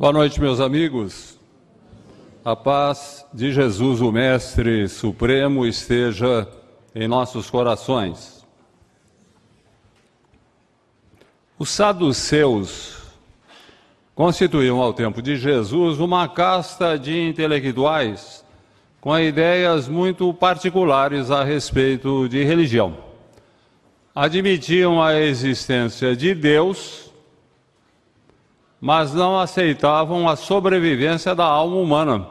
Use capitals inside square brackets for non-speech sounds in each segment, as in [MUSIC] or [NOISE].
Boa noite, meus amigos. A paz de Jesus, o Mestre Supremo, esteja em nossos corações. Os saduceus constituíam, ao tempo de Jesus, uma casta de intelectuais com ideias muito particulares a respeito de religião. Admitiam a existência de Deus mas não aceitavam a sobrevivência da alma humana.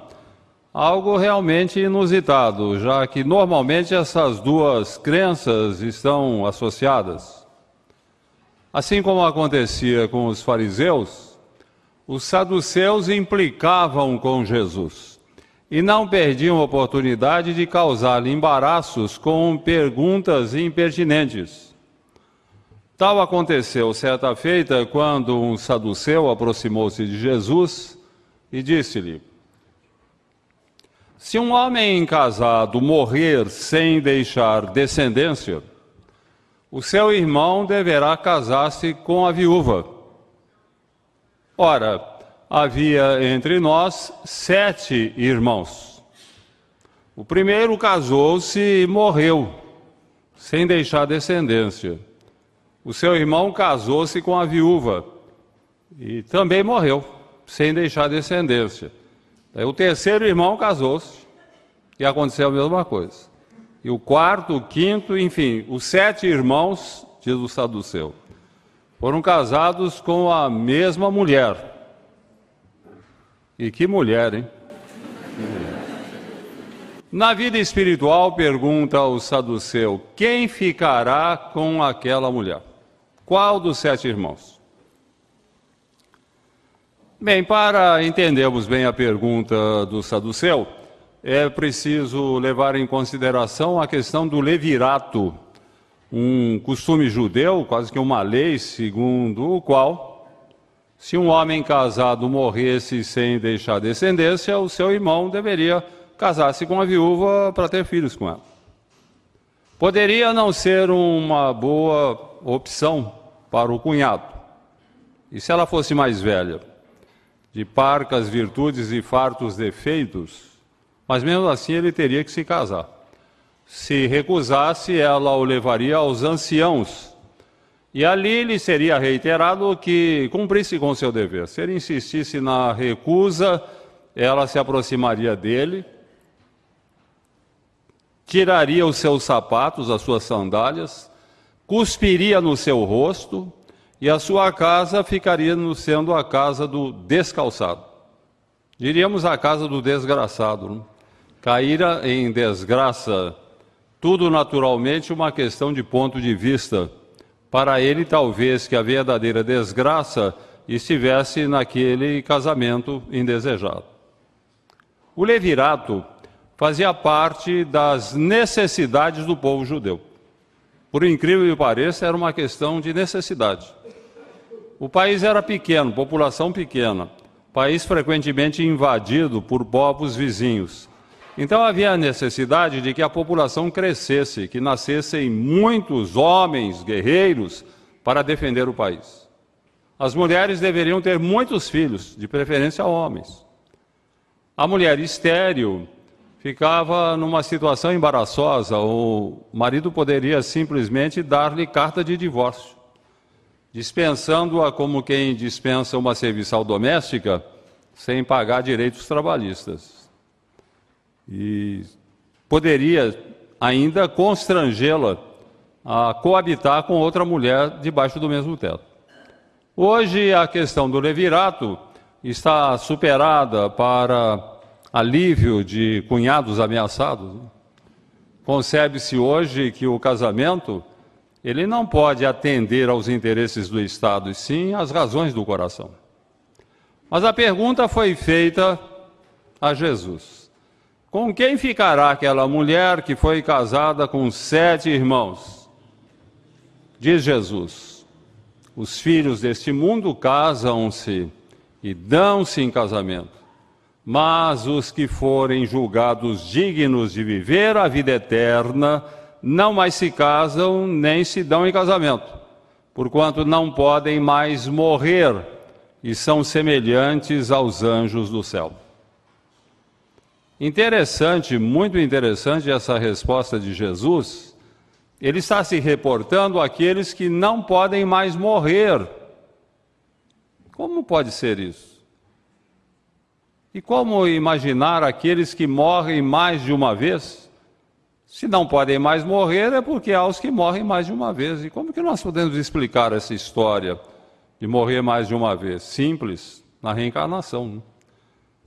Algo realmente inusitado, já que normalmente essas duas crenças estão associadas. Assim como acontecia com os fariseus, os saduceus implicavam com Jesus e não perdiam oportunidade de causar-lhe embaraços com perguntas impertinentes. Tal aconteceu certa feita quando um saduceu aproximou-se de Jesus e disse-lhe: Se um homem casado morrer sem deixar descendência, o seu irmão deverá casar-se com a viúva. Ora, havia entre nós sete irmãos. O primeiro casou-se e morreu, sem deixar descendência. O seu irmão casou-se com a viúva e também morreu, sem deixar descendência. Daí o terceiro irmão casou-se e aconteceu a mesma coisa. E o quarto, o quinto, enfim, os sete irmãos, diz o saduceu, foram casados com a mesma mulher. E que mulher, hein? Na vida espiritual, pergunta o saduceu, quem ficará com aquela mulher? Qual dos sete irmãos? Bem, para entendermos bem a pergunta do saduceu, é preciso levar em consideração a questão do levirato, um costume judeu, quase que uma lei, segundo o qual, se um homem casado morresse sem deixar descendência, o seu irmão deveria casar-se com a viúva para ter filhos com ela. Poderia não ser uma boa opção para o cunhado. E se ela fosse mais velha, de parcas virtudes e fartos defeitos, mas mesmo assim ele teria que se casar. Se recusasse, ela o levaria aos anciãos. E ali lhe seria reiterado que cumprisse com seu dever. Se ele insistisse na recusa, ela se aproximaria dele, tiraria os seus sapatos, as suas sandálias, cuspiria no seu rosto e a sua casa ficaria sendo a casa do descalçado. Diríamos a casa do desgraçado. Não? Né? Caíra em desgraça, tudo naturalmente uma questão de ponto de vista. Para ele, talvez que a verdadeira desgraça estivesse naquele casamento indesejado. O levirato fazia parte das necessidades do povo judeu. Por incrível que pareça, era uma questão de necessidade. O país era pequeno, população pequena, país frequentemente invadido por povos vizinhos. Então havia a necessidade de que a população crescesse, que nascessem muitos homens guerreiros para defender o país. As mulheres deveriam ter muitos filhos, de preferência homens. A mulher estéril ficava numa situação embaraçosa. O marido poderia simplesmente dar-lhe carta de divórcio, dispensando-a como quem dispensa uma serviçal doméstica sem pagar direitos trabalhistas. E poderia ainda constrangê-la a coabitar com outra mulher debaixo do mesmo teto. Hoje a questão do levirato está superada para alívio de cunhados ameaçados. Concebe-se hoje que o casamento ele não pode atender aos interesses do Estado, e sim às razões do coração. Mas a pergunta foi feita a Jesus: Com quem ficará aquela mulher que foi casada com sete irmãos? Diz Jesus: Os filhos deste mundo casam-se e dão-se em casamento mas os que forem julgados dignos de viver a vida eterna, não mais se casam nem se dão em casamento, porquanto não podem mais morrer e são semelhantes aos anjos do céu. Interessante, muito interessante essa resposta de Jesus. Ele está se reportando àqueles que não podem mais morrer. Como pode ser isso? E como imaginar aqueles que morrem mais de uma vez? Se não podem mais morrer, é porque há os que morrem mais de uma vez. E como que nós podemos explicar essa história de morrer mais de uma vez? Simples, na reencarnação. Né?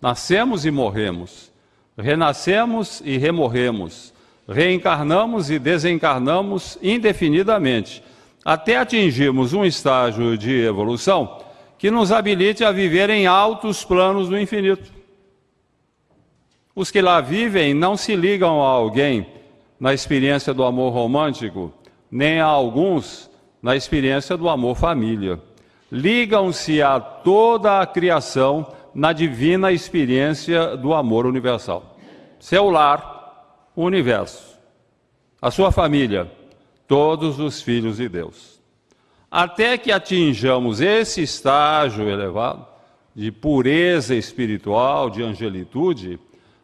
Nascemos e morremos, renascemos e remorremos, reencarnamos e desencarnamos indefinidamente, até atingirmos um estágio de evolução que nos habilite a viver em altos planos do infinito. Os que lá vivem não se ligam a alguém na experiência do amor romântico, nem a alguns na experiência do amor família. Ligam-se a toda a criação na divina experiência do amor universal. Seu lar, o universo. A sua família, todos os filhos de Deus até que atinjamos esse estágio elevado de pureza espiritual, de angelitude,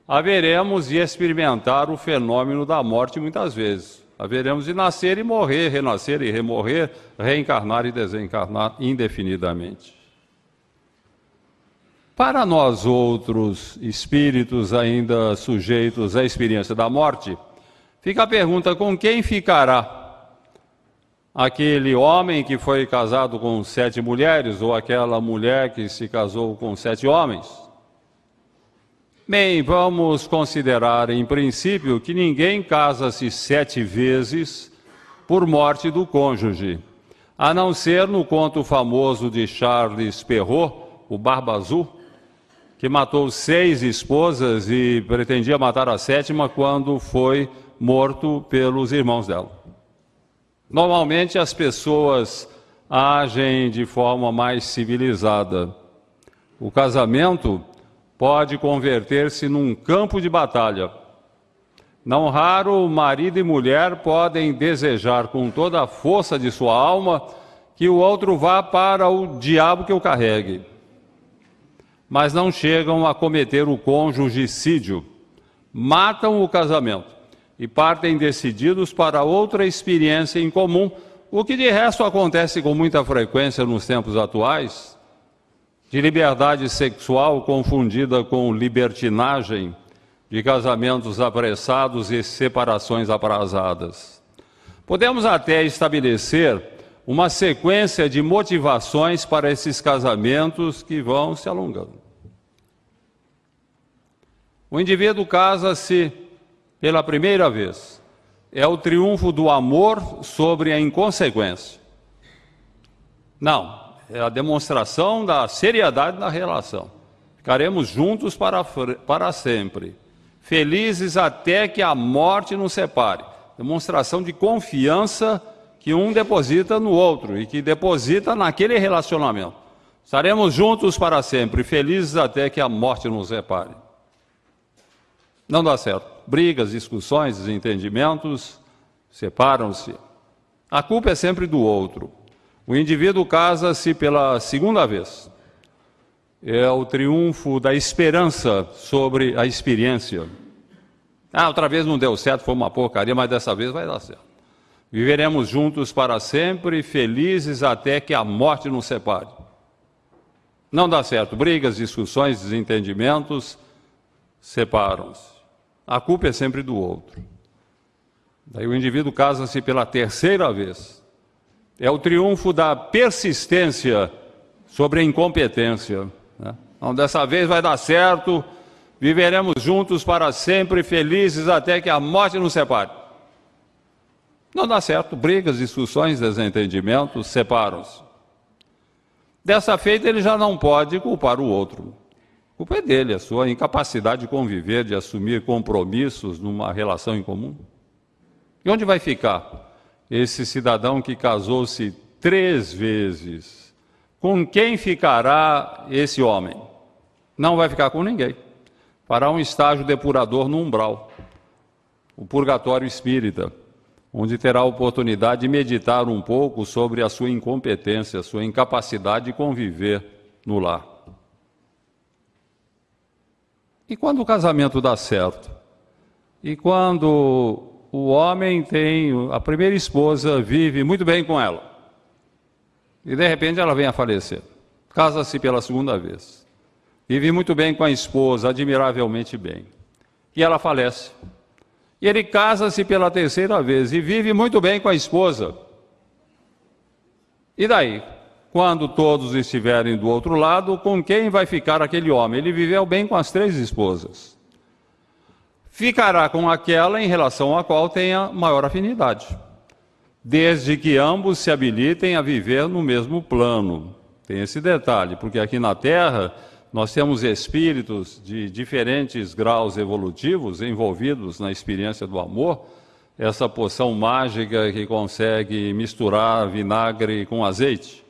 haveremos de experimentar o fenômeno da morte muitas vezes. Haveremos de nascer e morrer, renascer e remorrer, reencarnar e desencarnar indefinidamente. Para nós outros espíritos ainda sujeitos à experiência da morte, fica a pergunta: com quem ficará aquele homem que foi casado com sete mulheres, ou aquela mulher que se casou com sete homens? Bem, vamos considerar em princípio que ninguém casa-se sete vezes por morte do cônjuge, a não ser no conto famoso de Charles Perrault, o Barba Azul, que matou seis esposas e pretendia matar a sétima quando foi morto pelos irmãos dela. Normalmente as pessoas agem de forma mais civilizada. O casamento pode converter-se num campo de batalha. Não raro, marido e mulher podem desejar com toda a força de sua alma que o outro vá para o diabo que o carregue. Mas não chegam a cometer o cônjugicídio, matam o casamento e partem decididos para outra experiência em comum, o que de resto acontece com muita frequência nos tempos atuais, de liberdade sexual confundida com libertinagem, de casamentos apressados e separações aprazadas. Podemos até estabelecer uma sequência de motivações para esses casamentos que vão se alongando. O indivíduo casa-se pela primeira vez. É o triunfo do amor sobre a inconsequência. Não, é a demonstração da seriedade da relação. Ficaremos juntos para, para sempre, felizes até que a morte nos separe. Demonstração de confiança que um deposita no outro e que deposita naquele relacionamento. Estaremos juntos para sempre, felizes até que a morte nos separe. Não dá certo brigas, discussões, desentendimentos, separam-se. A culpa é sempre do outro. O indivíduo casa-se pela segunda vez. É o triunfo da esperança sobre a experiência. Ah, outra vez não deu certo, foi uma porcaria, mas dessa vez vai dar certo. Viveremos juntos para sempre, felizes até que a morte nos separe. Não dá certo. Brigas, discussões, desentendimentos separam-se a culpa é sempre do outro. Daí o indivíduo casa-se pela terceira vez. É o triunfo da persistência sobre a incompetência. Né? Então, dessa vez vai dar certo, viveremos juntos para sempre, felizes até que a morte nos separe. Não dá certo, brigas, discussões, desentendimentos, separam-se. Dessa feita, ele já não pode culpar o outro culpa é dele, a sua incapacidade de conviver, de assumir compromissos numa relação em comum. E onde vai ficar esse cidadão que casou-se três vezes? Com quem ficará esse homem? Não vai ficar com ninguém. Fará um estágio depurador no umbral, o purgatório espírita, onde terá a oportunidade de meditar um pouco sobre a sua incompetência, a sua incapacidade de conviver no lar. E quando o casamento dá certo? E quando o homem tem, a primeira esposa vive muito bem com ela. E de repente ela vem a falecer. Casa-se pela segunda vez. Vive muito bem com a esposa, admiravelmente bem. E ela falece. E ele casa-se pela terceira vez e vive muito bem com a esposa. E daí? Quando todos estiverem do outro lado, com quem vai ficar aquele homem? Ele viveu bem com as três esposas. Ficará com aquela em relação à qual tenha maior afinidade, desde que ambos se habilitem a viver no mesmo plano. Tem esse detalhe, porque aqui na Terra nós temos espíritos de diferentes graus evolutivos envolvidos na experiência do amor, essa poção mágica que consegue misturar vinagre com azeite.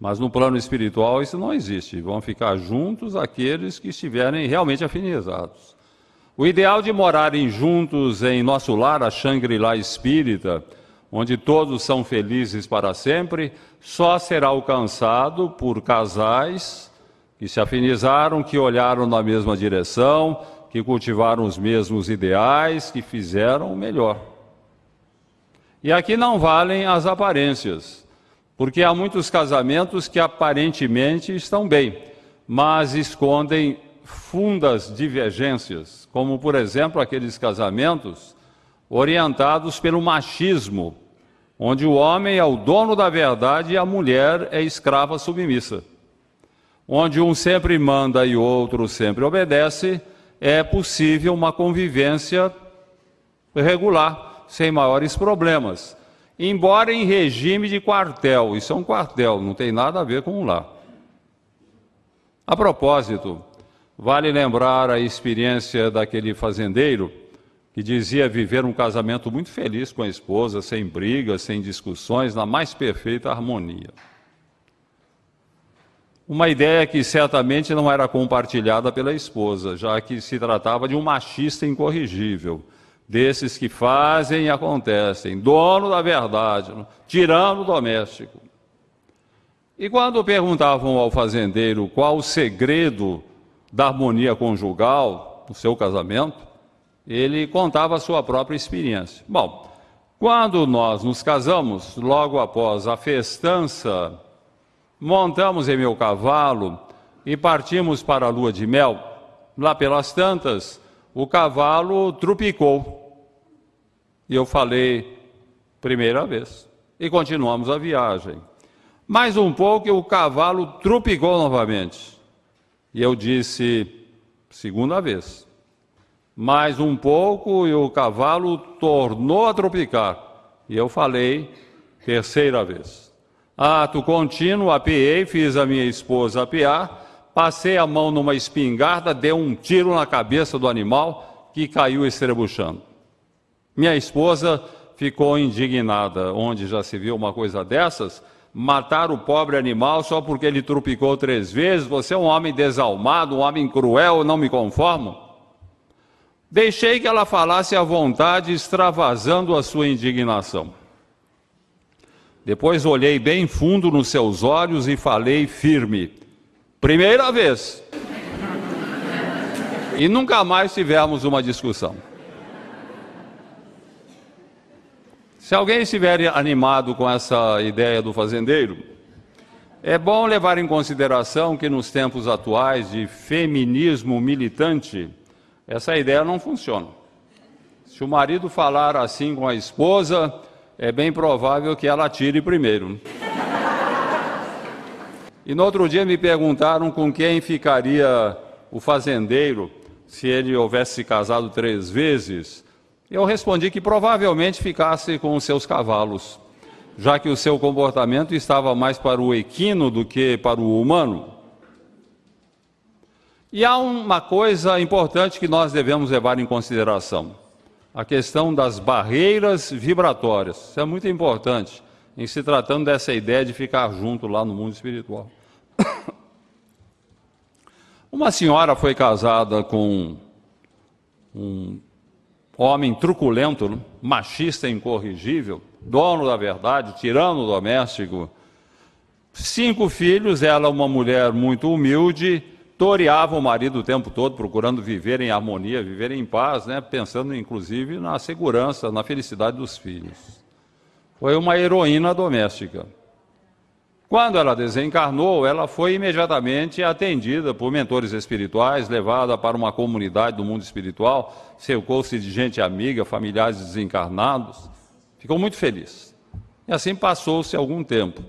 Mas no plano espiritual isso não existe. Vão ficar juntos aqueles que estiverem realmente afinizados. O ideal de morarem juntos em nosso lar, a Shangri-La Espírita, onde todos são felizes para sempre, só será alcançado por casais que se afinizaram, que olharam na mesma direção, que cultivaram os mesmos ideais, que fizeram o melhor. E aqui não valem as aparências. Porque há muitos casamentos que aparentemente estão bem, mas escondem fundas divergências, como por exemplo aqueles casamentos orientados pelo machismo, onde o homem é o dono da verdade e a mulher é escrava submissa. Onde um sempre manda e outro sempre obedece, é possível uma convivência regular, sem maiores problemas embora em regime de quartel. Isso é um quartel, não tem nada a ver com lá. A propósito, vale lembrar a experiência daquele fazendeiro que dizia viver um casamento muito feliz com a esposa, sem brigas, sem discussões, na mais perfeita harmonia. Uma ideia que certamente não era compartilhada pela esposa, já que se tratava de um machista incorrigível, desses que fazem e acontecem, dono da verdade, tirano doméstico. E quando perguntavam ao fazendeiro qual o segredo da harmonia conjugal no seu casamento, ele contava a sua própria experiência. Bom, quando nós nos casamos, logo após a festança, montamos em meu cavalo e partimos para a lua de mel. Lá pelas tantas, o cavalo trupicou e eu falei, primeira vez. E continuamos a viagem. Mais um pouco e o cavalo tropicou novamente. E eu disse, segunda vez. Mais um pouco e o cavalo tornou a tropicar. E eu falei, terceira vez. Ato ah, contínuo, apiei, fiz a minha esposa apiar, passei a mão numa espingarda, dei um tiro na cabeça do animal que caiu estrebuchando. Minha esposa ficou indignada. Onde já se viu uma coisa dessas? Matar o pobre animal só porque ele trupicou três vezes? Você é um homem desalmado, um homem cruel, não me conformo? Deixei que ela falasse à vontade, extravasando a sua indignação. Depois olhei bem fundo nos seus olhos e falei firme: Primeira vez! E nunca mais tivemos uma discussão. Se alguém estiver animado com essa ideia do fazendeiro, é bom levar em consideração que nos tempos atuais de feminismo militante, essa ideia não funciona. Se o marido falar assim com a esposa, é bem provável que ela atire primeiro. E no outro dia me perguntaram com quem ficaria o fazendeiro se ele houvesse se casado três vezes. Eu respondi que provavelmente ficasse com os seus cavalos, já que o seu comportamento estava mais para o equino do que para o humano. E há uma coisa importante que nós devemos levar em consideração: a questão das barreiras vibratórias. Isso é muito importante em se tratando dessa ideia de ficar junto lá no mundo espiritual. [COUGHS] Uma senhora foi casada com um homem truculento, machista incorrigível, dono da verdade, tirano doméstico. Cinco filhos, ela uma mulher muito humilde, toreava o marido o tempo todo, procurando viver em harmonia, viver em paz, né? pensando inclusive na segurança, na felicidade dos filhos. Foi uma heroína doméstica. Quando ela desencarnou, ela foi imediatamente atendida por mentores espirituais, levada para uma comunidade do mundo espiritual, cercou-se de gente amiga, familiares desencarnados, ficou muito feliz. E assim passou-se algum tempo.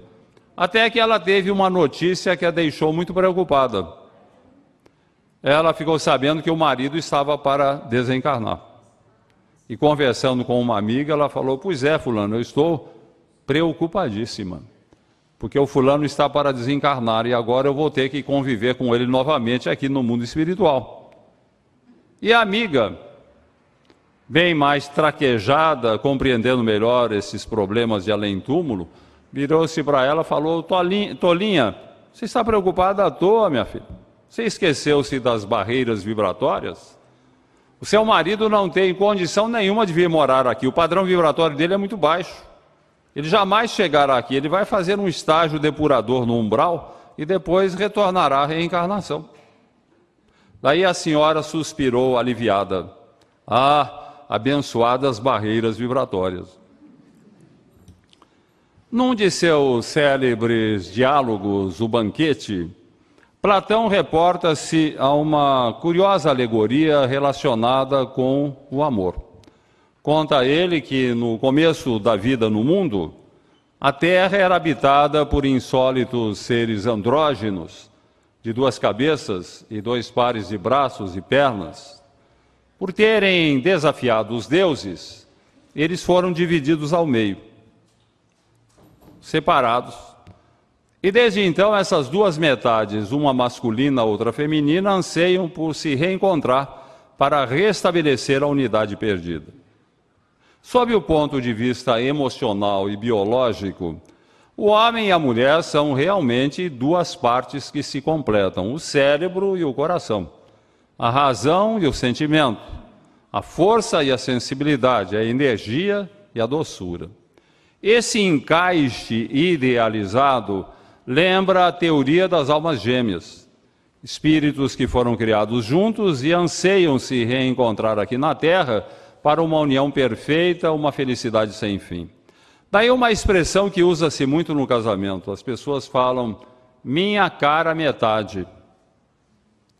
Até que ela teve uma notícia que a deixou muito preocupada. Ela ficou sabendo que o marido estava para desencarnar. E conversando com uma amiga, ela falou: Pois é, Fulano, eu estou preocupadíssima porque o fulano está para desencarnar e agora eu vou ter que conviver com ele novamente aqui no mundo espiritual. E a amiga, bem mais traquejada, compreendendo melhor esses problemas de além-túmulo, virou-se para ela e falou: Tolinha, você está preocupada à toa, minha filha. Você esqueceu-se das barreiras vibratórias? O seu marido não tem condição nenhuma de vir morar aqui. O padrão vibratório dele é muito baixo. Ele jamais chegará aqui, ele vai fazer um estágio depurador no umbral e depois retornará à reencarnação. Daí a senhora suspirou aliviada. Ah, abençoadas barreiras vibratórias. Num de seus célebres diálogos, O Banquete, Platão reporta-se a uma curiosa alegoria relacionada com o amor. Conta ele que no começo da vida no mundo, a Terra era habitada por insólitos seres andrógenos, de duas cabeças e dois pares de braços e pernas. Por terem desafiado os deuses, eles foram divididos ao meio, separados. E desde então, essas duas metades, uma masculina, outra feminina, anseiam por se reencontrar para restabelecer a unidade perdida. Sob o ponto de vista emocional e biológico, o homem e a mulher são realmente duas partes que se completam: o cérebro e o coração, a razão e o sentimento, a força e a sensibilidade, a energia e a doçura. Esse encaixe idealizado lembra a teoria das almas gêmeas, espíritos que foram criados juntos e anseiam se reencontrar aqui na Terra para uma união perfeita, uma felicidade sem fim. Daí uma expressão que usa-se muito no casamento. As pessoas falam minha cara metade.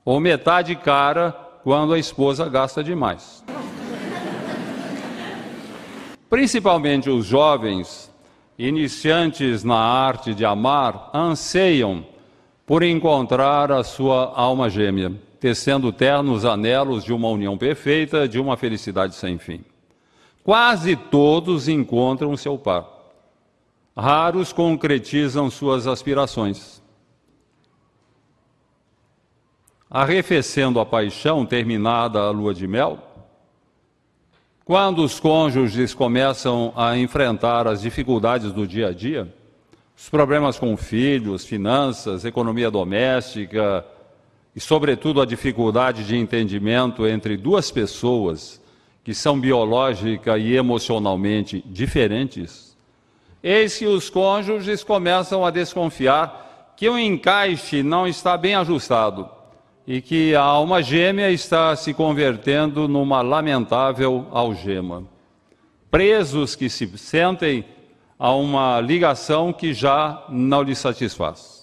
Ou metade cara quando a esposa gasta demais. Principalmente os jovens, iniciantes na arte de amar, anseiam por encontrar a sua alma gêmea tecendo ternos anelos de uma união perfeita, de uma felicidade sem fim. Quase todos encontram seu par. Raros concretizam suas aspirações. Arrefecendo a paixão terminada a lua de mel, quando os cônjuges começam a enfrentar as dificuldades do dia a dia, os problemas com filhos, finanças, economia doméstica, e, sobretudo, a dificuldade de entendimento entre duas pessoas que são biológica e emocionalmente diferentes, eis que os cônjuges começam a desconfiar que o encaixe não está bem ajustado e que a alma gêmea está se convertendo numa lamentável algema. Presos que se sentem a uma ligação que já não lhes satisfaz.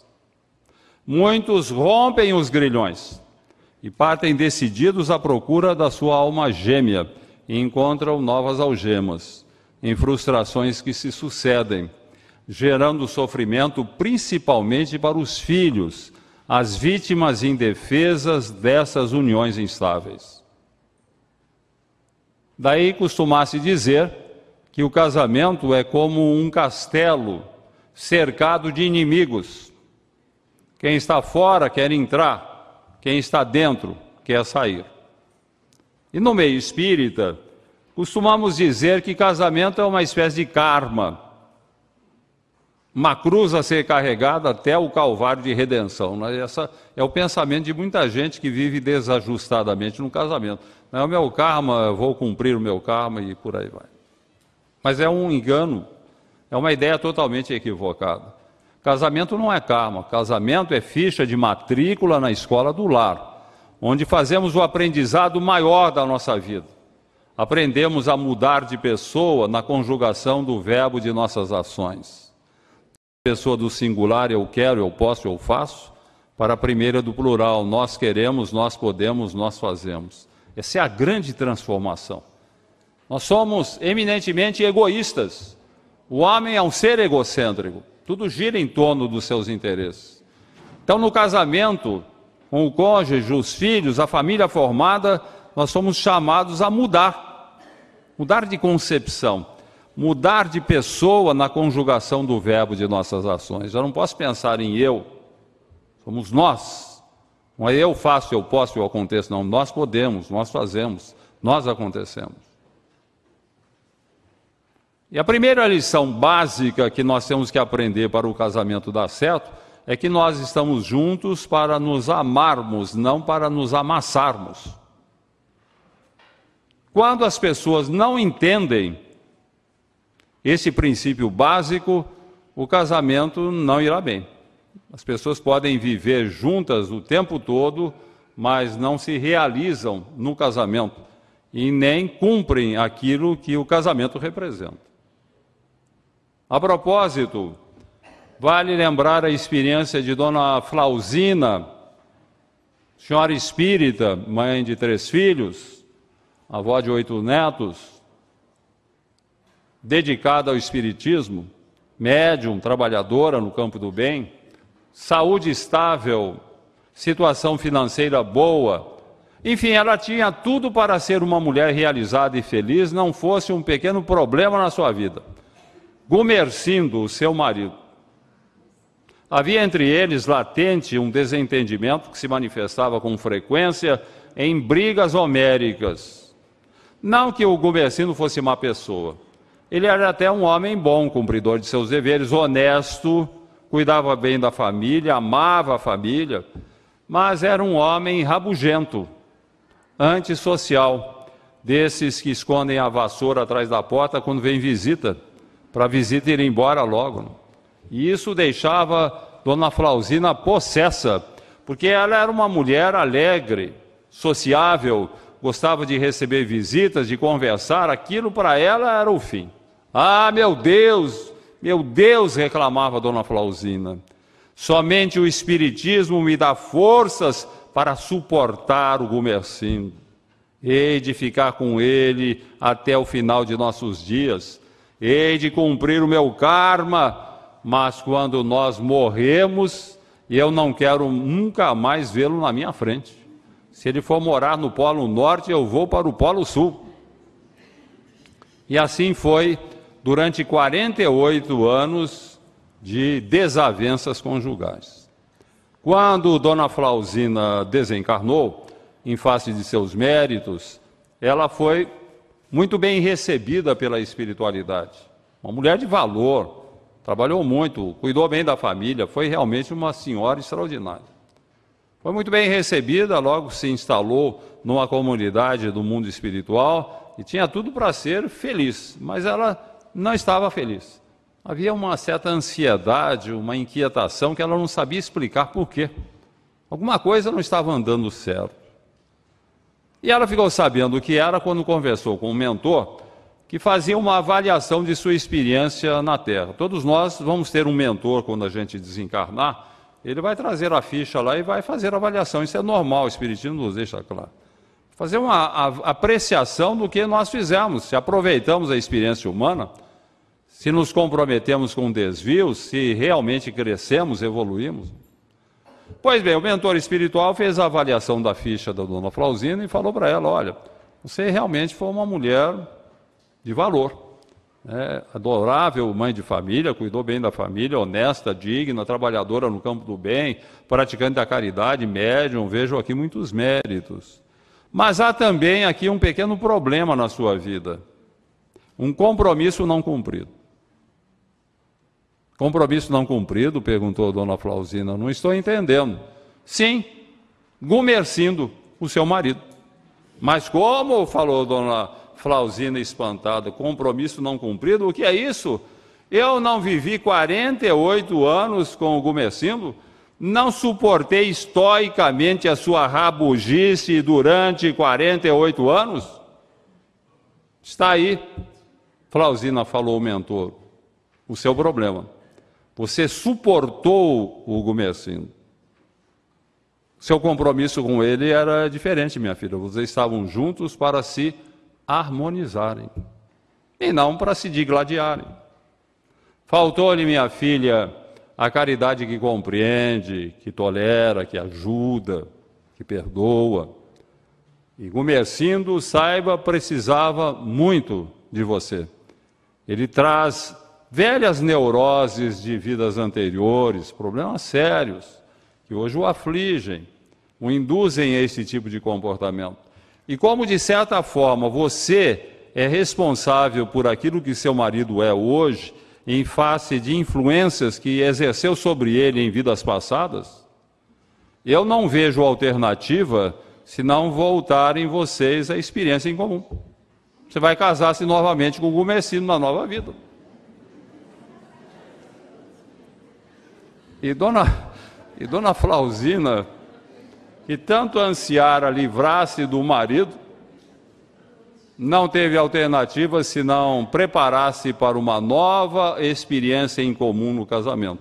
Muitos rompem os grilhões e partem decididos à procura da sua alma gêmea e encontram novas algemas em frustrações que se sucedem, gerando sofrimento principalmente para os filhos, as vítimas indefesas dessas uniões instáveis. Daí costumasse dizer que o casamento é como um castelo cercado de inimigos quem está fora quer entrar, quem está dentro quer sair. E no meio espírita, costumamos dizer que casamento é uma espécie de karma, uma cruz a ser carregada até o calvário de redenção. Né? Essa é o pensamento de muita gente que vive desajustadamente no casamento. Não é o meu karma, vou cumprir o meu karma e por aí vai. Mas é um engano, é uma ideia totalmente equivocada. Casamento não é karma, casamento é ficha de matrícula na escola do lar, onde fazemos o aprendizado maior da nossa vida. Aprendemos a mudar de pessoa na conjugação do verbo de nossas ações. Pessoa do singular, eu quero, eu posso, eu faço, para a primeira do plural, nós queremos, nós podemos, nós fazemos. Essa é a grande transformação. Nós somos eminentemente egoístas. O homem é um ser egocêntrico. Tudo gira em torno dos seus interesses. Então, no casamento, com o cônjuge, os filhos, a família formada, nós somos chamados a mudar. Mudar de concepção, mudar de pessoa na conjugação do verbo de nossas ações. Eu não posso pensar em eu, somos nós. Não é eu faço, eu posso, eu aconteço, não. Nós podemos, nós fazemos, nós acontecemos. E a primeira lição básica que nós temos que aprender para o casamento dar certo é que nós estamos juntos para nos amarmos, não para nos amassarmos. Quando as pessoas não entendem esse princípio básico, o casamento não irá bem. As pessoas podem viver juntas o tempo todo, mas não se realizam no casamento e nem cumprem aquilo que o casamento representa. A propósito, vale lembrar a experiência de Dona Flausina, senhora espírita, mãe de três filhos, avó de oito netos, dedicada ao espiritismo, médium, trabalhadora no campo do bem, saúde estável, situação financeira boa, enfim, ela tinha tudo para ser uma mulher realizada e feliz, não fosse um pequeno problema na sua vida. Gumercindo, o seu marido. Havia entre eles latente um desentendimento que se manifestava com frequência em brigas homéricas. Não que o Gumercindo fosse má pessoa. Ele era até um homem bom, cumpridor de seus deveres, honesto, cuidava bem da família, amava a família, mas era um homem rabugento, antissocial, desses que escondem a vassoura atrás da porta quando vem visita para a visita ir embora logo. E isso deixava Dona Flauzina possessa, porque ela era uma mulher alegre, sociável, gostava de receber visitas, de conversar, aquilo para ela era o fim. Ah, meu Deus, meu Deus, reclamava Dona Flauzina. Somente o Espiritismo me dá forças para suportar o Gumercindo. Hei de ficar com ele até o final de nossos dias hei de cumprir o meu karma, mas quando nós morremos, eu não quero nunca mais vê-lo na minha frente. Se ele for morar no Polo Norte, eu vou para o Polo Sul. E assim foi durante 48 anos de desavenças conjugais. Quando Dona Flausina desencarnou, em face de seus méritos, ela foi muito bem recebida pela espiritualidade. Uma mulher de valor, trabalhou muito, cuidou bem da família, foi realmente uma senhora extraordinária. Foi muito bem recebida, logo se instalou numa comunidade do mundo espiritual e tinha tudo para ser feliz, mas ela não estava feliz. Havia uma certa ansiedade, uma inquietação que ela não sabia explicar por quê. Alguma coisa não estava andando certo. E ela ficou sabendo que era quando conversou com um mentor que fazia uma avaliação de sua experiência na Terra. Todos nós vamos ter um mentor quando a gente desencarnar, ele vai trazer a ficha lá e vai fazer a avaliação. Isso é normal, o Espiritismo nos deixa claro. Fazer uma apreciação do que nós fizemos, se aproveitamos a experiência humana, se nos comprometemos com desvios, se realmente crescemos, evoluímos. Pois bem, o mentor espiritual fez a avaliação da ficha da dona Flauzina e falou para ela: olha, você realmente foi uma mulher de valor. Né, adorável mãe de família, cuidou bem da família, honesta, digna, trabalhadora no campo do bem, praticante da caridade, médium, vejo aqui muitos méritos. Mas há também aqui um pequeno problema na sua vida: um compromisso não cumprido. Compromisso não cumprido? perguntou dona Flausina. Não estou entendendo. Sim, Gumercindo, o seu marido. Mas como? falou dona Flausina espantada. Compromisso não cumprido? O que é isso? Eu não vivi 48 anos com o Gumercindo? Não suportei estoicamente a sua rabugice durante 48 anos? Está aí. Flausina falou o mentor. O seu problema. Você suportou o Hugo Seu compromisso com ele era diferente, minha filha. Vocês estavam juntos para se harmonizarem e não para se digladiarem. Faltou-lhe, minha filha, a caridade que compreende, que tolera, que ajuda, que perdoa. E Gumercindo, saiba, precisava muito de você. Ele traz velhas neuroses de vidas anteriores, problemas sérios, que hoje o afligem, o induzem a esse tipo de comportamento. E como, de certa forma, você é responsável por aquilo que seu marido é hoje, em face de influências que exerceu sobre ele em vidas passadas, eu não vejo alternativa se não voltarem vocês à experiência em comum. Você vai casar-se novamente com o Gumecino na nova vida. E dona, e dona Flausina, que tanto ansiara livrar-se do marido, não teve alternativa senão preparar-se para uma nova experiência em comum no casamento.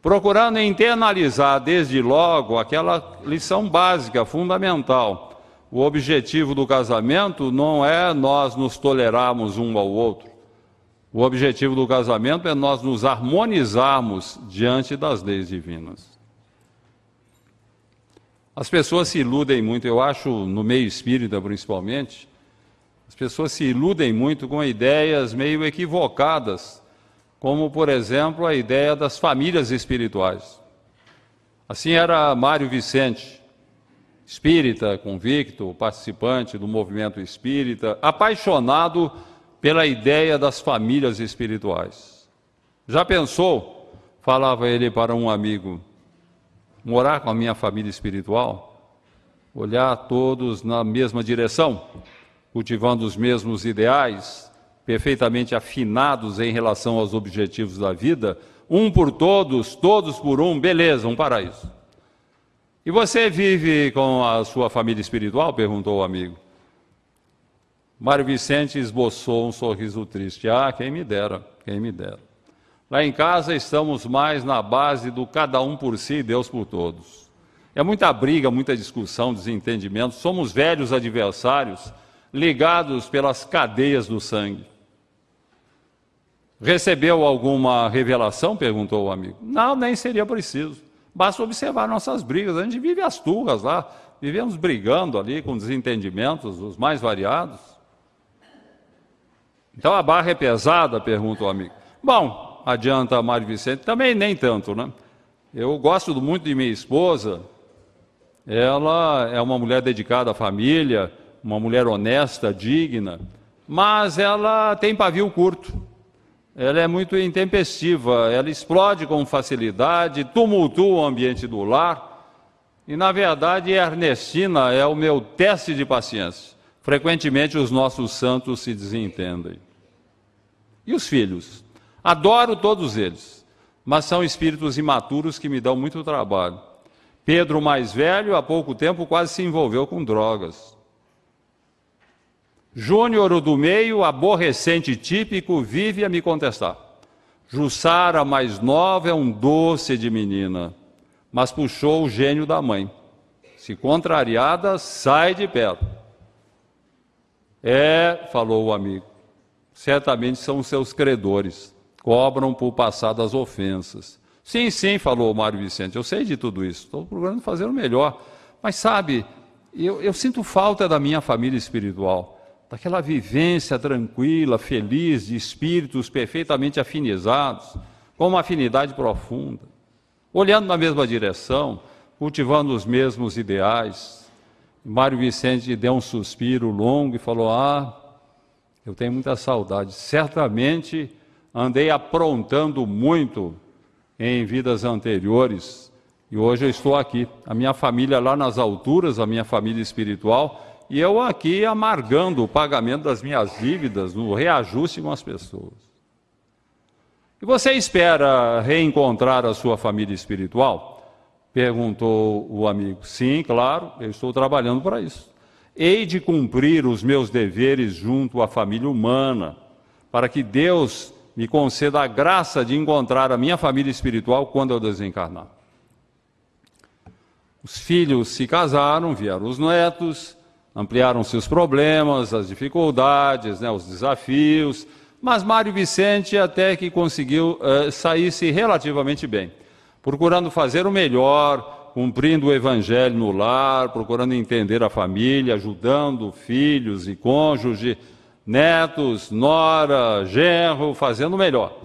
Procurando internalizar desde logo aquela lição básica, fundamental. O objetivo do casamento não é nós nos tolerarmos um ao outro. O objetivo do casamento é nós nos harmonizarmos diante das leis divinas. As pessoas se iludem muito, eu acho, no meio espírita principalmente, as pessoas se iludem muito com ideias meio equivocadas, como, por exemplo, a ideia das famílias espirituais. Assim era Mário Vicente, espírita, convicto, participante do movimento espírita, apaixonado pela ideia das famílias espirituais. Já pensou? Falava ele para um amigo, morar com a minha família espiritual, olhar todos na mesma direção, cultivando os mesmos ideais, perfeitamente afinados em relação aos objetivos da vida, um por todos, todos por um, beleza, um paraíso. E você vive com a sua família espiritual? perguntou o amigo. Mário Vicente esboçou um sorriso triste. Ah, quem me dera, quem me dera. Lá em casa estamos mais na base do cada um por si e Deus por todos. É muita briga, muita discussão, desentendimento. Somos velhos adversários ligados pelas cadeias do sangue. Recebeu alguma revelação? perguntou o amigo. Não, nem seria preciso. Basta observar nossas brigas. A gente vive as turras lá, vivemos brigando ali com desentendimentos os mais variados. Então a barra é pesada? Pergunta o amigo. Bom, adianta Mário Vicente, também nem tanto, né? Eu gosto muito de minha esposa, ela é uma mulher dedicada à família, uma mulher honesta, digna, mas ela tem pavio curto. Ela é muito intempestiva, ela explode com facilidade, tumultua o ambiente do lar. E, na verdade, Ernestina é o meu teste de paciência. Frequentemente os nossos santos se desentendem. E os filhos? Adoro todos eles, mas são espíritos imaturos que me dão muito trabalho. Pedro, mais velho, há pouco tempo quase se envolveu com drogas. Júnior, o do meio, aborrecente típico, vive a me contestar. Jussara, mais nova, é um doce de menina, mas puxou o gênio da mãe. Se contrariada, sai de perto. É, falou o amigo certamente são seus credores, cobram por passado as ofensas. Sim, sim, falou Mário Vicente, eu sei de tudo isso, estou procurando fazer o melhor. Mas sabe, eu, eu sinto falta da minha família espiritual, daquela vivência tranquila, feliz, de espíritos perfeitamente afinizados, com uma afinidade profunda, olhando na mesma direção, cultivando os mesmos ideais. Mário Vicente deu um suspiro longo e falou: Ah, eu tenho muita saudade. Certamente andei aprontando muito em vidas anteriores e hoje eu estou aqui. A minha família lá nas alturas, a minha família espiritual, e eu aqui amargando o pagamento das minhas dívidas, no reajuste com as pessoas. E você espera reencontrar a sua família espiritual? Perguntou o amigo. Sim, claro, eu estou trabalhando para isso hei de cumprir os meus deveres junto à família humana, para que Deus me conceda a graça de encontrar a minha família espiritual quando eu desencarnar. Os filhos se casaram, vieram os netos, ampliaram seus problemas, as dificuldades, né, os desafios, mas Mário Vicente até que conseguiu uh, sair-se relativamente bem, procurando fazer o melhor, cumprindo o evangelho no lar, procurando entender a família, ajudando filhos e cônjuge, netos, nora, genro, fazendo melhor.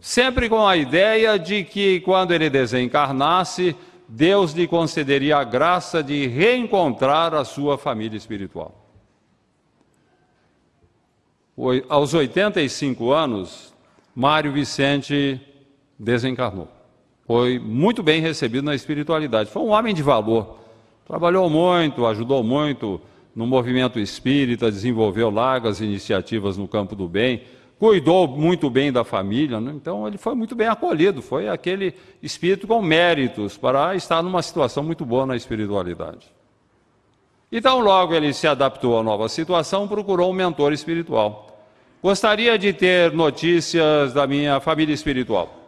Sempre com a ideia de que quando ele desencarnasse, Deus lhe concederia a graça de reencontrar a sua família espiritual. Aos 85 anos, Mário Vicente desencarnou. Foi muito bem recebido na espiritualidade. Foi um homem de valor. Trabalhou muito, ajudou muito no movimento espírita, desenvolveu largas iniciativas no campo do bem, cuidou muito bem da família. Né? Então, ele foi muito bem acolhido. Foi aquele espírito com méritos para estar numa situação muito boa na espiritualidade. Então, logo ele se adaptou à nova situação, procurou um mentor espiritual. Gostaria de ter notícias da minha família espiritual.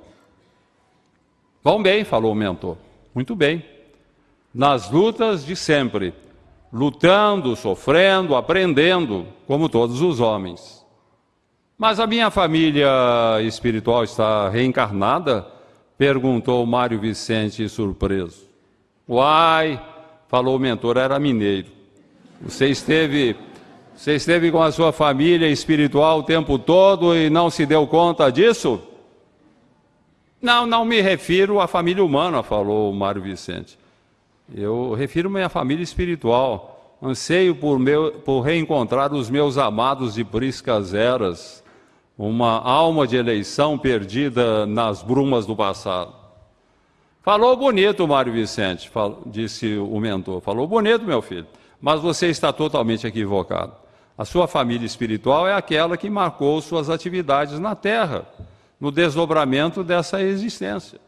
Vão bem, falou o mentor. Muito bem. Nas lutas de sempre, lutando, sofrendo, aprendendo, como todos os homens. Mas a minha família espiritual está reencarnada? perguntou Mário Vicente surpreso. Uai, falou o mentor, era mineiro. Você esteve, você esteve com a sua família espiritual o tempo todo e não se deu conta disso? Não, não me refiro à família humana, falou Mário Vicente. Eu refiro-me à família espiritual. Anseio por, meu, por reencontrar os meus amados de priscas eras, uma alma de eleição perdida nas brumas do passado. Falou bonito, Mário Vicente, disse o mentor. Falou bonito, meu filho, mas você está totalmente equivocado. A sua família espiritual é aquela que marcou suas atividades na terra no desdobramento dessa existência.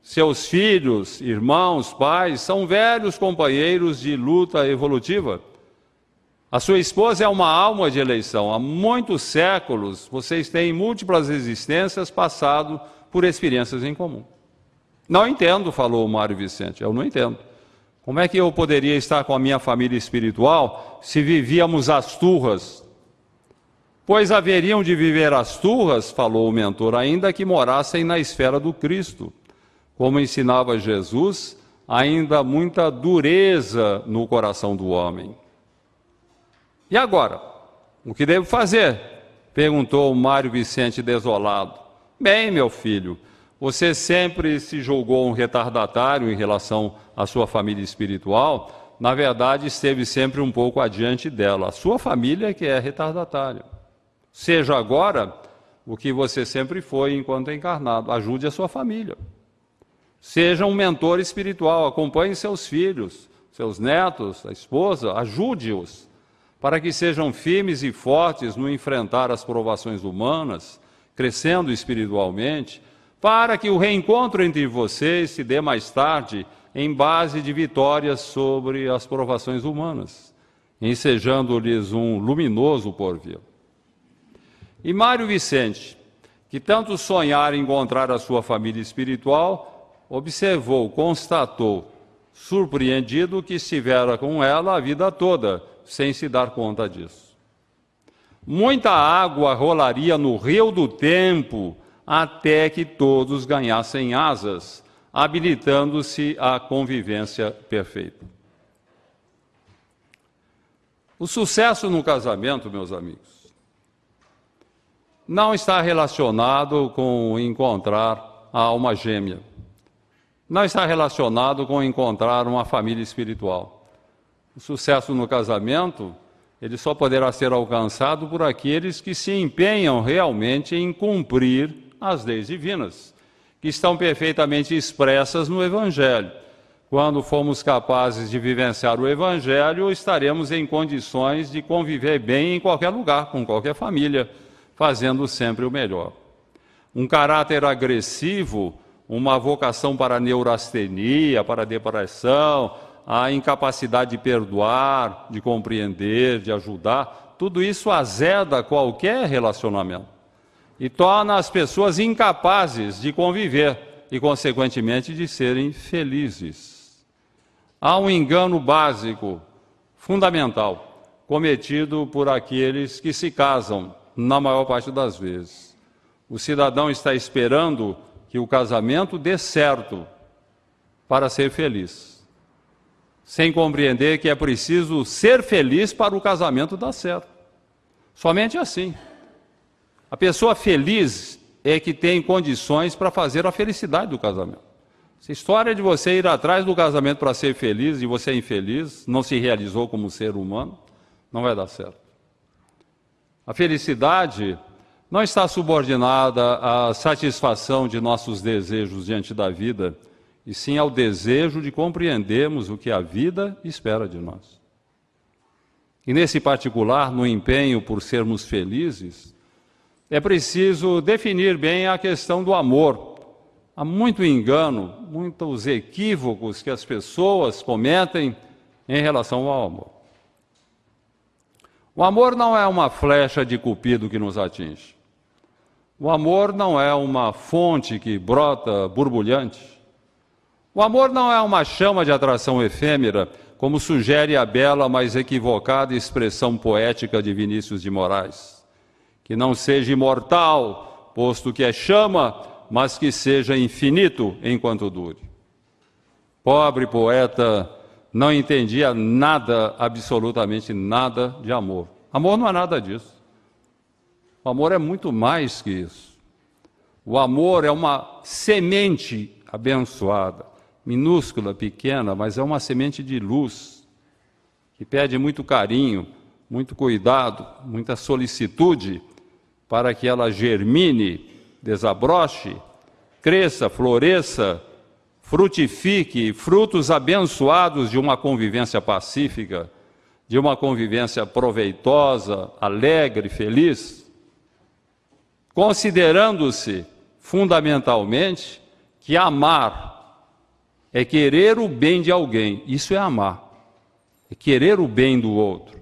Seus filhos, irmãos, pais são velhos companheiros de luta evolutiva. A sua esposa é uma alma de eleição. Há muitos séculos vocês têm múltiplas existências passado por experiências em comum. Não entendo, falou Mário Vicente. Eu não entendo. Como é que eu poderia estar com a minha família espiritual se vivíamos as turras Pois haveriam de viver as turras, falou o mentor, ainda que morassem na esfera do Cristo. Como ensinava Jesus, ainda muita dureza no coração do homem. E agora? O que devo fazer? perguntou Mário Vicente desolado. Bem, meu filho, você sempre se julgou um retardatário em relação à sua família espiritual. Na verdade, esteve sempre um pouco adiante dela. A sua família é que é retardatária. Seja agora o que você sempre foi enquanto encarnado. Ajude a sua família. Seja um mentor espiritual, acompanhe seus filhos, seus netos, a esposa, ajude-os para que sejam firmes e fortes no enfrentar as provações humanas, crescendo espiritualmente, para que o reencontro entre vocês se dê mais tarde em base de vitórias sobre as provações humanas, ensejando-lhes um luminoso porvir. E Mário Vicente, que tanto sonhara encontrar a sua família espiritual, observou, constatou, surpreendido que estivera com ela a vida toda, sem se dar conta disso. Muita água rolaria no rio do tempo até que todos ganhassem asas, habilitando-se à convivência perfeita. O sucesso no casamento, meus amigos, não está relacionado com encontrar a alma gêmea. Não está relacionado com encontrar uma família espiritual. O sucesso no casamento, ele só poderá ser alcançado por aqueles que se empenham realmente em cumprir as leis divinas, que estão perfeitamente expressas no Evangelho. Quando formos capazes de vivenciar o Evangelho, estaremos em condições de conviver bem em qualquer lugar, com qualquer família fazendo sempre o melhor. Um caráter agressivo, uma vocação para neurastenia, para depressão, a incapacidade de perdoar, de compreender, de ajudar, tudo isso azeda qualquer relacionamento e torna as pessoas incapazes de conviver e, consequentemente, de serem felizes. Há um engano básico, fundamental, cometido por aqueles que se casam na maior parte das vezes. O cidadão está esperando que o casamento dê certo para ser feliz, sem compreender que é preciso ser feliz para o casamento dar certo. Somente assim. A pessoa feliz é que tem condições para fazer a felicidade do casamento. Essa história de você ir atrás do casamento para ser feliz e você é infeliz, não se realizou como ser humano, não vai dar certo. A felicidade não está subordinada à satisfação de nossos desejos diante da vida, e sim ao desejo de compreendermos o que a vida espera de nós. E nesse particular, no empenho por sermos felizes, é preciso definir bem a questão do amor. Há muito engano, muitos equívocos que as pessoas cometem em relação ao amor. O amor não é uma flecha de cupido que nos atinge. O amor não é uma fonte que brota borbulhante. O amor não é uma chama de atração efêmera, como sugere a bela, mas equivocada expressão poética de Vinícius de Moraes, que não seja imortal, posto que é chama, mas que seja infinito enquanto dure. Pobre poeta não entendia nada, absolutamente nada de amor. Amor não é nada disso. O amor é muito mais que isso. O amor é uma semente abençoada, minúscula, pequena, mas é uma semente de luz, que pede muito carinho, muito cuidado, muita solicitude para que ela germine, desabroche, cresça, floresça frutifique frutos abençoados de uma convivência pacífica, de uma convivência proveitosa, alegre, feliz, considerando-se fundamentalmente que amar é querer o bem de alguém, isso é amar, é querer o bem do outro.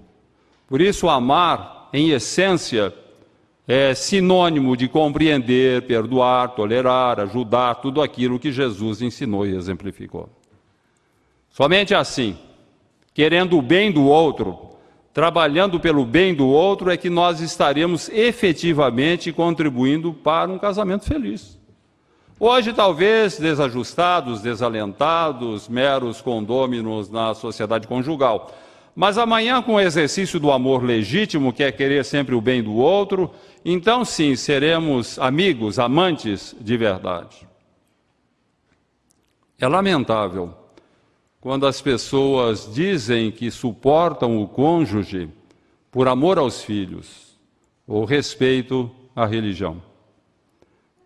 Por isso, amar, em essência, é sinônimo de compreender, perdoar, tolerar, ajudar, tudo aquilo que Jesus ensinou e exemplificou. Somente assim, querendo o bem do outro, trabalhando pelo bem do outro, é que nós estaremos efetivamente contribuindo para um casamento feliz. Hoje, talvez desajustados, desalentados, meros condôminos na sociedade conjugal, mas amanhã, com o exercício do amor legítimo, que é querer sempre o bem do outro, então sim seremos amigos, amantes de verdade. É lamentável quando as pessoas dizem que suportam o cônjuge por amor aos filhos ou respeito à religião.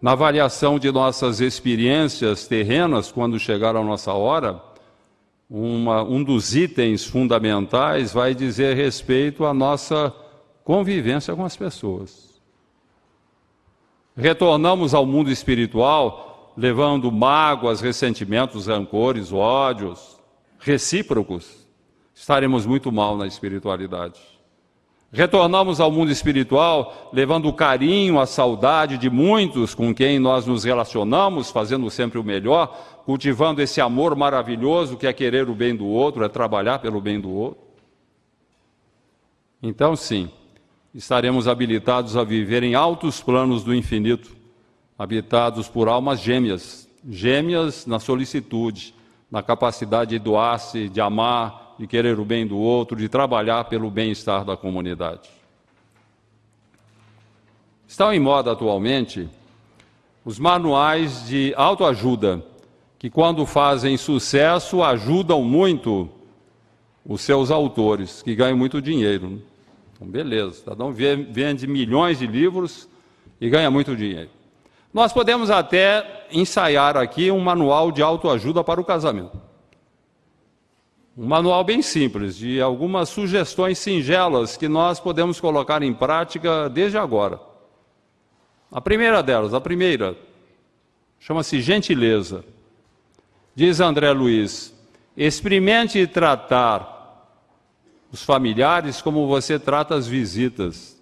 Na avaliação de nossas experiências terrenas, quando chegar a nossa hora, uma, um dos itens fundamentais vai dizer respeito à nossa convivência com as pessoas. Retornamos ao mundo espiritual levando mágoas, ressentimentos, rancores, ódios recíprocos, estaremos muito mal na espiritualidade. Retornamos ao mundo espiritual levando o carinho, a saudade de muitos com quem nós nos relacionamos, fazendo sempre o melhor, cultivando esse amor maravilhoso que é querer o bem do outro, é trabalhar pelo bem do outro. Então, sim, estaremos habilitados a viver em altos planos do infinito, habitados por almas gêmeas, gêmeas na solicitude, na capacidade de doar-se, de amar, de querer o bem do outro, de trabalhar pelo bem-estar da comunidade. Estão em moda atualmente os manuais de autoajuda, que, quando fazem sucesso, ajudam muito os seus autores, que ganham muito dinheiro. Né? Então, beleza, cada um vende milhões de livros e ganha muito dinheiro. Nós podemos até ensaiar aqui um manual de autoajuda para o casamento. Um manual bem simples, de algumas sugestões singelas que nós podemos colocar em prática desde agora. A primeira delas, a primeira, chama-se gentileza. Diz André Luiz: experimente tratar os familiares como você trata as visitas.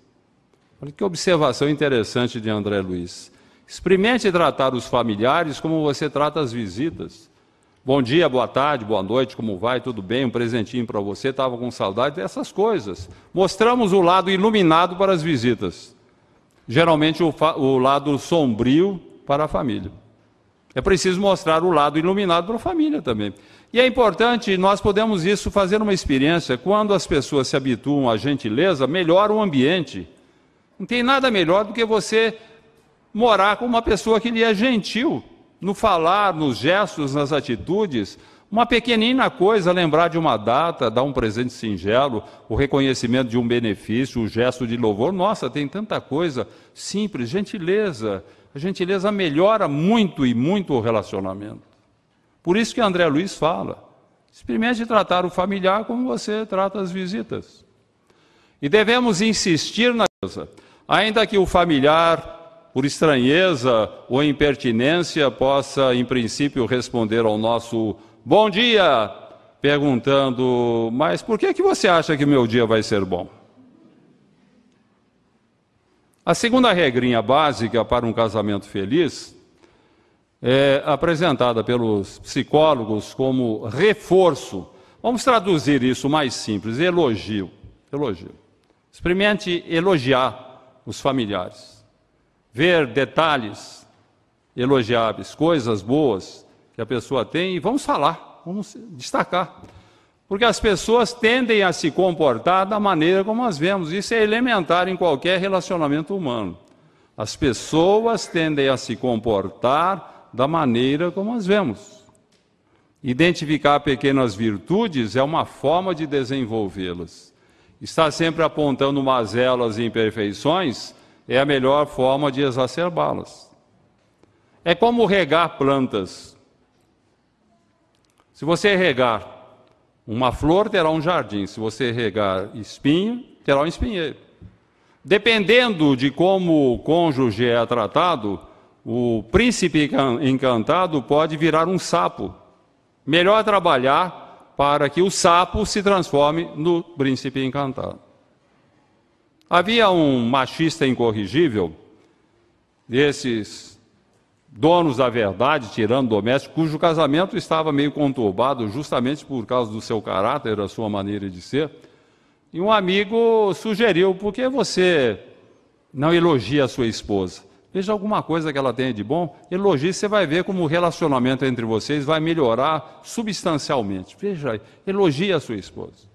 Olha que observação interessante de André Luiz. Experimente tratar os familiares como você trata as visitas. Bom dia, boa tarde, boa noite, como vai? Tudo bem? Um presentinho para você. Estava com saudade dessas coisas. Mostramos o lado iluminado para as visitas. Geralmente o, o lado sombrio para a família. É preciso mostrar o lado iluminado para a família também. E é importante, nós podemos isso fazer uma experiência. Quando as pessoas se habituam à gentileza, melhora o ambiente. Não tem nada melhor do que você morar com uma pessoa que lhe é gentil no falar, nos gestos, nas atitudes, uma pequenina coisa, lembrar de uma data, dar um presente singelo, o reconhecimento de um benefício, o gesto de louvor. Nossa, tem tanta coisa simples, gentileza. A gentileza melhora muito e muito o relacionamento. Por isso que André Luiz fala: experimente tratar o familiar como você trata as visitas. E devemos insistir na coisa, ainda que o familiar por estranheza ou impertinência, possa, em princípio, responder ao nosso bom dia, perguntando: Mas por que, é que você acha que o meu dia vai ser bom? A segunda regrinha básica para um casamento feliz é apresentada pelos psicólogos como reforço. Vamos traduzir isso mais simples: elogio. Elogio. Experimente elogiar os familiares ver detalhes elogiáveis, coisas boas que a pessoa tem e vamos falar, vamos destacar. Porque as pessoas tendem a se comportar da maneira como as vemos. Isso é elementar em qualquer relacionamento humano. As pessoas tendem a se comportar da maneira como as vemos. Identificar pequenas virtudes é uma forma de desenvolvê-las. Estar sempre apontando mazelas e imperfeições é a melhor forma de exacerbá-las. É como regar plantas. Se você regar uma flor, terá um jardim. Se você regar espinho, terá um espinheiro. Dependendo de como o cônjuge é tratado, o príncipe encantado pode virar um sapo. Melhor trabalhar para que o sapo se transforme no príncipe encantado. Havia um machista incorrigível, desses donos da verdade, tirando doméstico, cujo casamento estava meio conturbado justamente por causa do seu caráter, da sua maneira de ser. E um amigo sugeriu: por que você não elogia a sua esposa? Veja alguma coisa que ela tenha de bom, elogie, você vai ver como o relacionamento entre vocês vai melhorar substancialmente. Veja aí, elogie a sua esposa.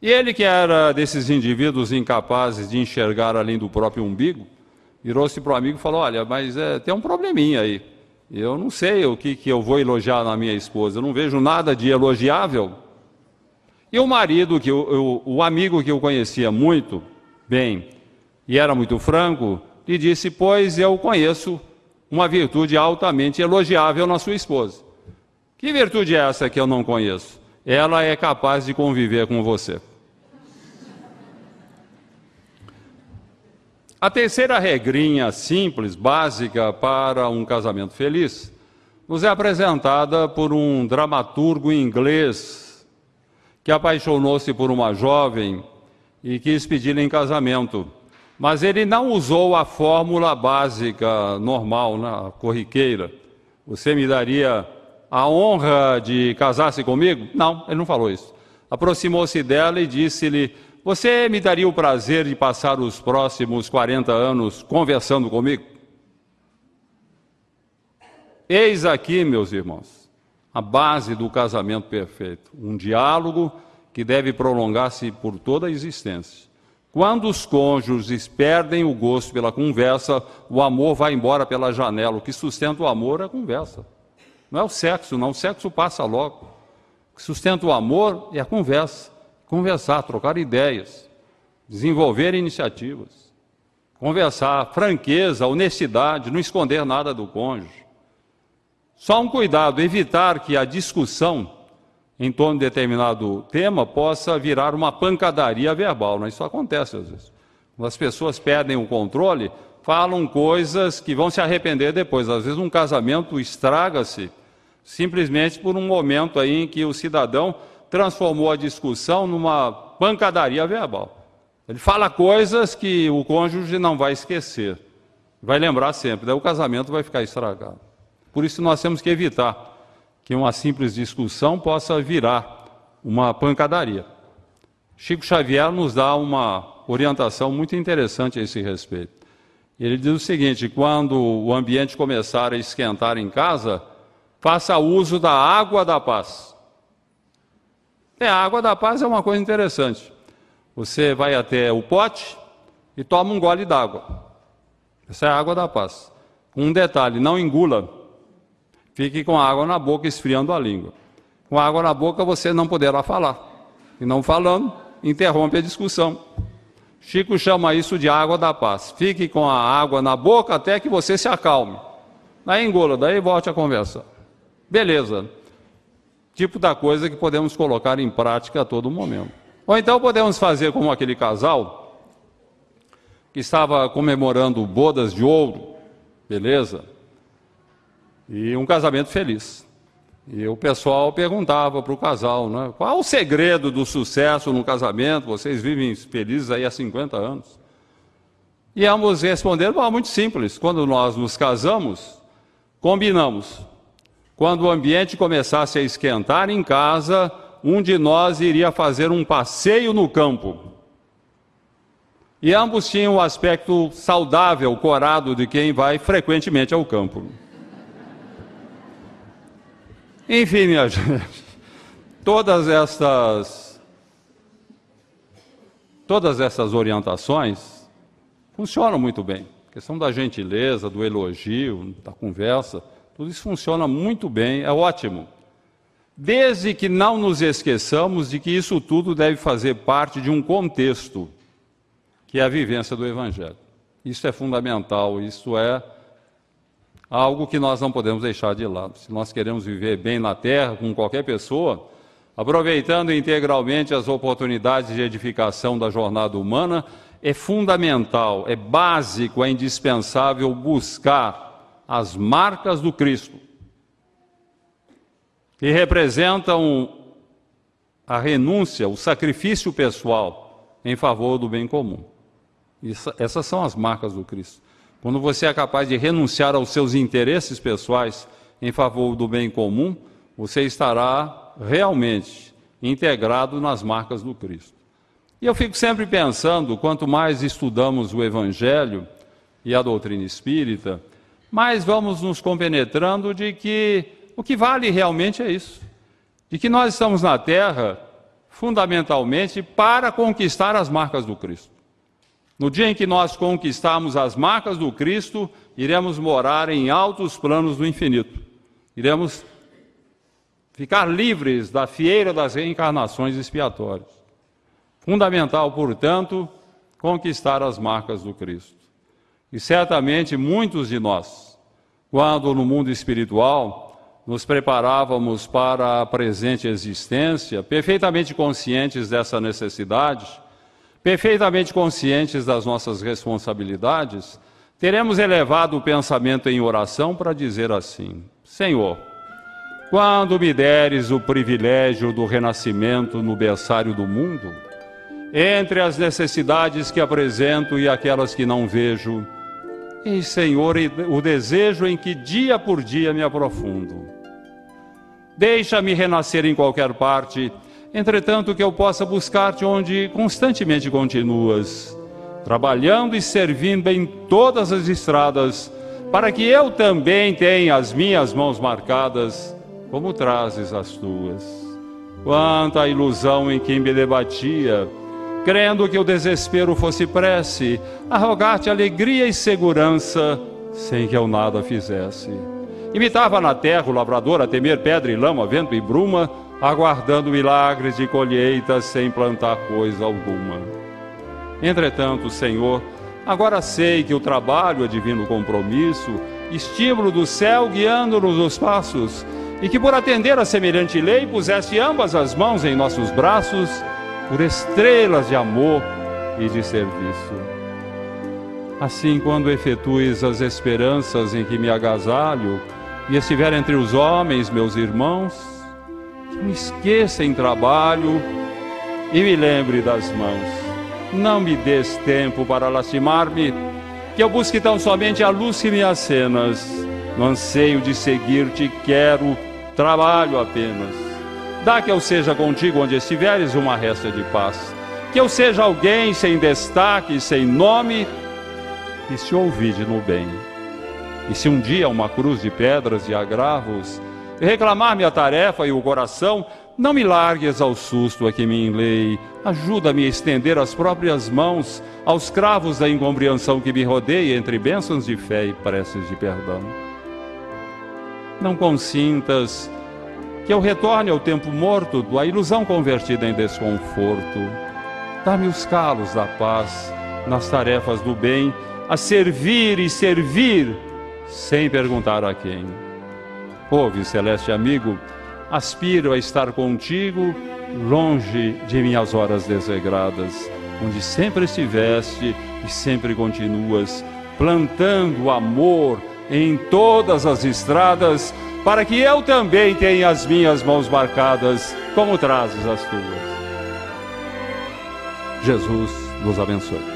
E ele, que era desses indivíduos incapazes de enxergar além do próprio umbigo, virou-se para o amigo e falou: Olha, mas é, tem um probleminha aí. Eu não sei o que, que eu vou elogiar na minha esposa, eu não vejo nada de elogiável. E o marido, que o amigo que eu conhecia muito bem e era muito franco, lhe disse: Pois eu conheço uma virtude altamente elogiável na sua esposa. Que virtude é essa que eu não conheço? ela é capaz de conviver com você. A terceira regrinha simples, básica para um casamento feliz, nos é apresentada por um dramaturgo inglês que apaixonou-se por uma jovem e quis pedir la em casamento. Mas ele não usou a fórmula básica normal, na corriqueira. Você me daria a honra de casar-se comigo? Não, ele não falou isso. Aproximou-se dela e disse-lhe: Você me daria o prazer de passar os próximos 40 anos conversando comigo? Eis aqui, meus irmãos, a base do casamento perfeito. Um diálogo que deve prolongar-se por toda a existência. Quando os cônjuges perdem o gosto pela conversa, o amor vai embora pela janela. O que sustenta o amor é a conversa. Não é o sexo, não. O sexo passa logo. O que sustenta o amor é a conversa. Conversar, trocar ideias, desenvolver iniciativas. Conversar, franqueza, honestidade, não esconder nada do cônjuge. Só um cuidado, evitar que a discussão em torno de determinado tema possa virar uma pancadaria verbal. É? Isso acontece às vezes. As pessoas perdem o controle, falam coisas que vão se arrepender depois. Às vezes um casamento estraga-se simplesmente por um momento aí em que o cidadão transformou a discussão numa pancadaria verbal. Ele fala coisas que o cônjuge não vai esquecer, vai lembrar sempre, daí o casamento vai ficar estragado. Por isso nós temos que evitar que uma simples discussão possa virar uma pancadaria. Chico Xavier nos dá uma orientação muito interessante a esse respeito. Ele diz o seguinte: quando o ambiente começar a esquentar em casa, faça uso da água da paz. É, a água da paz é uma coisa interessante. Você vai até o pote e toma um gole d'água. Essa é a água da paz. Um detalhe: não engula. Fique com a água na boca, esfriando a língua. Com a água na boca, você não poderá falar. E não falando, interrompe a discussão. Chico chama isso de água da paz. Fique com a água na boca até que você se acalme. Daí engola, daí volte a conversa. Beleza. Tipo da coisa que podemos colocar em prática a todo momento. Ou então podemos fazer como aquele casal que estava comemorando bodas de ouro, beleza? E um casamento feliz. E o pessoal perguntava para o casal, né? Qual o segredo do sucesso no casamento? Vocês vivem felizes aí há 50 anos. E ambos responderam, ah, muito simples. Quando nós nos casamos, combinamos. Quando o ambiente começasse a esquentar em casa, um de nós iria fazer um passeio no campo. E ambos tinham o um aspecto saudável, corado de quem vai frequentemente ao campo. Enfim, minha [LAUGHS] gente, todas estas todas essas orientações funcionam muito bem. A questão da gentileza, do elogio, da conversa, tudo isso funciona muito bem, é ótimo. Desde que não nos esqueçamos de que isso tudo deve fazer parte de um contexto, que é a vivência do Evangelho. Isso é fundamental, isso é algo que nós não podemos deixar de lado. Se nós queremos viver bem na terra com qualquer pessoa, aproveitando integralmente as oportunidades de edificação da jornada humana, é fundamental, é básico, é indispensável buscar as marcas do Cristo, que representam a renúncia, o sacrifício pessoal em favor do bem comum. essas são as marcas do Cristo. Quando você é capaz de renunciar aos seus interesses pessoais em favor do bem comum, você estará realmente integrado nas marcas do Cristo. E eu fico sempre pensando: quanto mais estudamos o Evangelho e a doutrina espírita, mais vamos nos compenetrando de que o que vale realmente é isso. De que nós estamos na Terra fundamentalmente para conquistar as marcas do Cristo. No dia em que nós conquistarmos as marcas do Cristo, iremos morar em altos planos do infinito. Iremos ficar livres da fieira das reencarnações expiatórias. Fundamental, portanto, conquistar as marcas do Cristo. E certamente muitos de nós, quando no mundo espiritual nos preparávamos para a presente existência, perfeitamente conscientes dessa necessidade, perfeitamente conscientes das nossas responsabilidades, teremos elevado o pensamento em oração para dizer assim: Senhor, quando me deres o privilégio do renascimento no berçário do mundo, entre as necessidades que apresento e aquelas que não vejo, e Senhor, o desejo em que dia por dia me aprofundo. Deixa-me renascer em qualquer parte Entretanto, que eu possa buscar-te onde constantemente continuas, trabalhando e servindo em todas as estradas, para que eu também tenha as minhas mãos marcadas, como trazes as tuas. Quanta ilusão em quem me debatia, crendo que o desespero fosse prece, a rogar-te alegria e segurança, sem que eu nada fizesse. Imitava na terra o lavrador a temer pedra e lama, vento e bruma, aguardando milagres de colheitas sem plantar coisa alguma. Entretanto, Senhor, agora sei que o trabalho é divino compromisso, estímulo do céu guiando-nos os passos, e que por atender a semelhante lei puseste ambas as mãos em nossos braços, por estrelas de amor e de serviço. Assim, quando efetues as esperanças em que me agasalho, e estiver entre os homens, meus irmãos, me esqueça em trabalho e me lembre das mãos. Não me des tempo para lastimar-me, que eu busque tão somente a luz que me acenas. No anseio de seguir-te, quero trabalho apenas. Dá que eu seja contigo onde estiveres uma resta de paz. Que eu seja alguém sem destaque, sem nome, e se ouvide no bem. E se um dia uma cruz de pedras e agravos reclamar minha tarefa e o coração, não me largues ao susto a é que me enlei. Ajuda-me a estender as próprias mãos aos cravos da incompreensão que me rodeia entre bênçãos de fé e preces de perdão. Não consintas que eu retorne ao tempo morto da ilusão convertida em desconforto. Dá-me os calos da paz nas tarefas do bem, a servir e servir sem perguntar a quem. Ouve, celeste amigo, aspiro a estar contigo, longe de minhas horas desregradas, onde sempre estiveste e sempre continuas, plantando amor em todas as estradas, para que eu também tenha as minhas mãos marcadas, como trazes as tuas. Jesus nos abençoe.